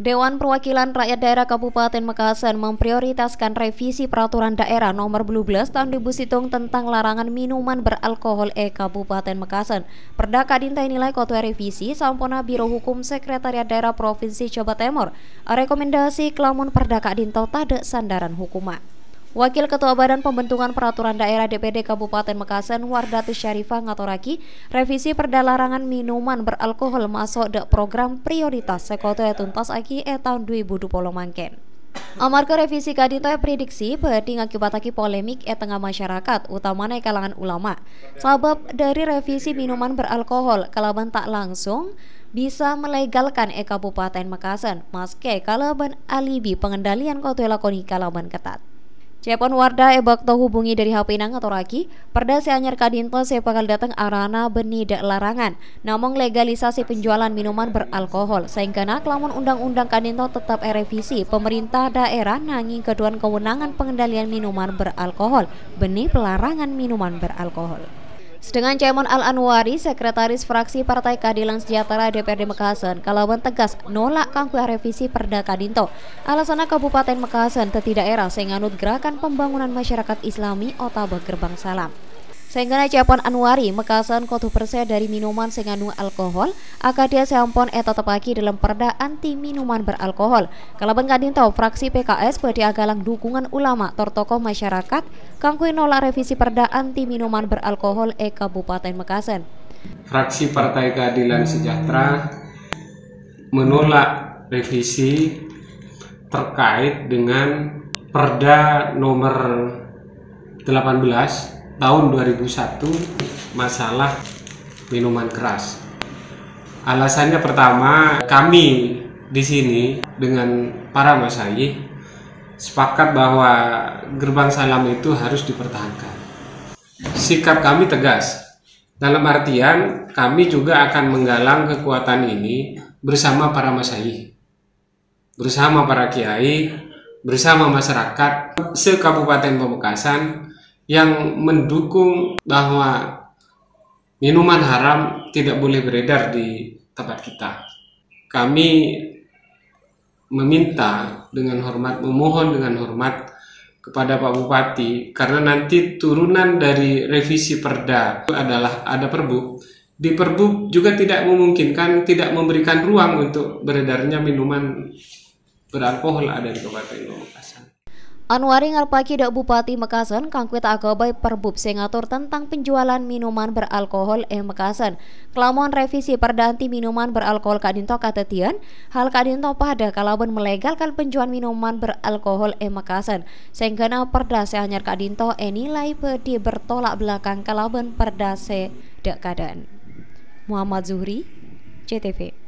Dewan Perwakilan Rakyat Daerah Kabupaten Makassar memprioritaskan revisi peraturan daerah nomor 12 tahun 2000 tentang larangan minuman beralkohol e Kabupaten Makassar. Perda Kadinta nilai kota revisi sampona Biro Hukum Sekretariat Daerah Provinsi Jawa Timur. Rekomendasi kelamun Perda Kadinta ada sandaran hukuman. Wakil Ketua Badan Pembentukan Peraturan Daerah DPD Kabupaten Mekasen Wardati Syarifah Ngatoraki, revisi perda larangan minuman beralkohol masuk ke program prioritas sekoto tuntas aki e tahun 2020 mangken. Amarga revisi e prediksi badi ngakibataki polemik e tengah masyarakat, utamanya kalangan ulama. Sebab dari revisi minuman beralkohol kalaban tak langsung bisa melegalkan e Kabupaten Mekasen, maske kalaban alibi pengendalian kota lakoni kalaban ketat. Cepon Warda ebak tau hubungi dari HP nang atau raki, perda seanyar kadinto saya bakal datang arana beni larangan. Namun legalisasi penjualan minuman beralkohol, sehingga lamun undang-undang kadinto tetap revisi, pemerintah daerah nangi keduan kewenangan pengendalian minuman beralkohol, benih pelarangan minuman beralkohol. Sedangkan Caimon Al-Anwari, Sekretaris Fraksi Partai Keadilan Sejahtera DPRD Mekasan, kalau tegas nolak kangku revisi Perda Kadinto. Alasannya Kabupaten Mekasan teti era sehingga gerakan pembangunan masyarakat Islami Otabe Gerbang Salam. Sehingga capon Anwari mekasan kotu persen dari minuman senganu alkohol akan akadia seampon eta tepaki dalam perda anti minuman beralkohol Kalau kadin tahu fraksi PKS berdi agalang dukungan ulama tortokoh masyarakat kangkui nolak revisi perda anti minuman beralkohol e Kabupaten Mekasan Fraksi Partai Keadilan Sejahtera menolak revisi terkait dengan Perda nomor 18 tahun 2001 masalah minuman keras. Alasannya pertama, kami di sini dengan para masayi sepakat bahwa gerbang salam itu harus dipertahankan. Sikap kami tegas. Dalam artian, kami juga akan menggalang kekuatan ini bersama para masayi, bersama para kiai, bersama masyarakat se-Kabupaten pemekasan yang mendukung bahwa minuman haram tidak boleh beredar di tempat kita. Kami meminta dengan hormat, memohon dengan hormat kepada Pak Bupati karena nanti turunan dari revisi perda adalah ada perbu. Di perbu juga tidak memungkinkan, tidak memberikan ruang untuk beredarnya minuman beralkohol ada di Kabupaten Pamekasan. Anwari Ngarpaki dak Bupati Mekasan kankuit agobai perbub singatur tentang penjualan minuman beralkohol e Mekasan. Kelamuan revisi perdanti minuman beralkohol kadinto katetian, hal kadinto pada kalaban melegalkan penjualan minuman beralkohol e Mekasan. Sehingga perda seanyar kadinto e eh, nilai pedi bertolak belakang kalaban perda se dak kadan. Muhammad Zuhri, CTV.